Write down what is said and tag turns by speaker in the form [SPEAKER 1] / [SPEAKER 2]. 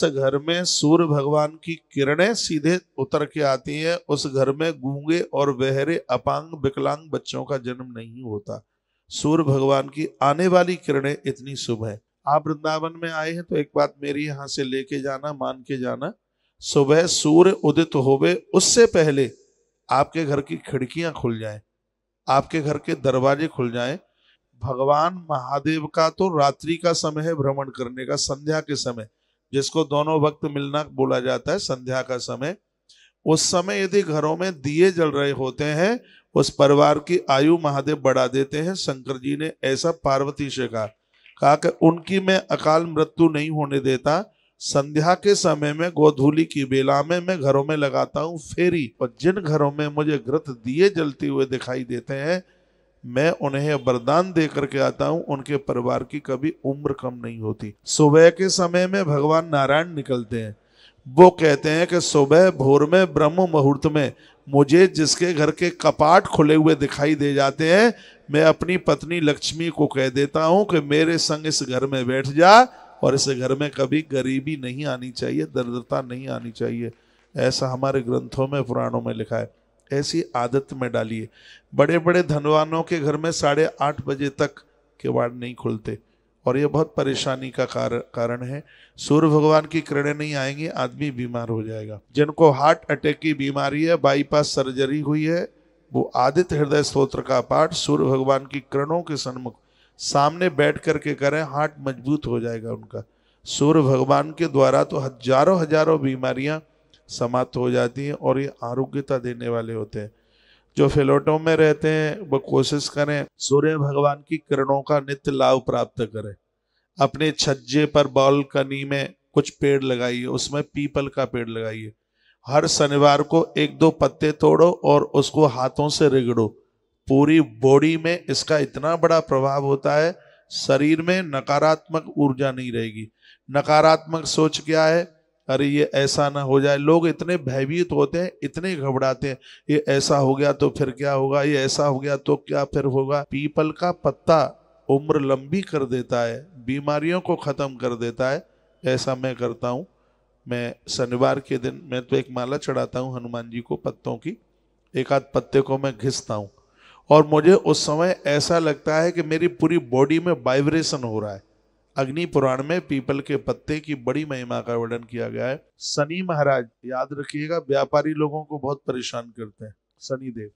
[SPEAKER 1] तो घर में सूर्य भगवान की किरणें सीधे उतर के आती हैं उस घर में गूंगे और बहरे अपांग विकलांग बच्चों का जन्म नहीं होता सूर्य भगवान की आने वाली किरणें इतनी शुभ है आप वृंदावन में आए हैं तो एक बात मेरी यहाँ से लेके जाना मान के जाना सुबह सूर्य उदित होवे उससे पहले आपके घर की खिड़कियां खुल जाएं आपके घर के दरवाजे खुल जाएं भगवान महादेव का तो रात्रि का समय है भ्रमण करने का संध्या के समय जिसको दोनों वक्त मिलना बोला जाता है संध्या का समय उस समय यदि घरों में दिए जल रहे होते हैं उस परिवार की आयु महादेव बढ़ा देते हैं शंकर जी ने ऐसा पार्वती से कहा कहा कि उनकी मैं अकाल मृत्यु नहीं होने देता संध्या के समय में गोधूली की बेला में मैं घरों में लगाता हूँ फेरी और जिन घरों में मुझे घृत दिए जलते हुए दिखाई देते हैं मैं उन्हें वरदान दे करके आता हूँ उनके परिवार की कभी उम्र कम नहीं होती सुबह के समय में भगवान नारायण निकलते हैं वो कहते हैं कि सुबह भोर में ब्रह्म मुहूर्त में मुझे जिसके घर के कपाट खुले हुए दिखाई दे जाते हैं मैं अपनी पत्नी लक्ष्मी को कह देता हूँ कि मेरे संग इस घर में बैठ जा और इस घर में कभी गरीबी नहीं आनी चाहिए दरिद्रता नहीं आनी चाहिए ऐसा हमारे ग्रंथों में पुराणों में लिखा है ऐसी आदत में डालिए बड़े बड़े धनवानों के घर में साढ़े आठ बजे तक वार्ड नहीं खुलते और यह बहुत परेशानी का कार, कारण है सूर्य भगवान की किरणें नहीं आएंगी आदमी बीमार हो जाएगा जिनको हार्ट अटैक की बीमारी है बाईपास सर्जरी हुई है वो आदित्य हृदय स्त्रोत्र का पाठ सूर्य भगवान की किरणों के सन्मुख सामने बैठ करके करें हार्ट मजबूत हो जाएगा उनका सूर्य भगवान के द्वारा तो हजारों हजारों बीमारियां समाप्त हो जाती हैं और ये आरोग्यता देने वाले होते हैं जो फ्लोटों में रहते हैं वो कोशिश करें सूर्य भगवान की किरणों का नित्य लाभ प्राप्त करें अपने छज्जे पर बालकनी में कुछ पेड़ लगाइए उसमें पीपल का पेड़ लगाइए हर शनिवार को एक दो पत्ते तोड़ो और उसको हाथों से रिगड़ो पूरी बॉडी में इसका इतना बड़ा प्रभाव होता है शरीर में नकारात्मक ऊर्जा नहीं रहेगी नकारात्मक सोच क्या है अरे ये ऐसा ना हो जाए लोग इतने भयभीत होते हैं इतने घबराते हैं ये ऐसा हो गया तो फिर क्या होगा ये ऐसा हो गया तो क्या फिर होगा पीपल का पत्ता उम्र लंबी कर देता है बीमारियों को ख़त्म कर देता है ऐसा मैं करता हूँ मैं शनिवार के दिन मैं तो एक माला चढ़ाता हूँ हनुमान जी को पत्तों की एक आध पत्ते को मैं घिसता हूँ और मुझे उस समय ऐसा लगता है कि मेरी पूरी बॉडी में वाइब्रेशन हो रहा है अग्नि पुराण में पीपल के पत्ते की बड़ी महिमा का वर्णन किया गया है शनि महाराज याद रखिएगा व्यापारी लोगों को बहुत परेशान करते हैं शनि देव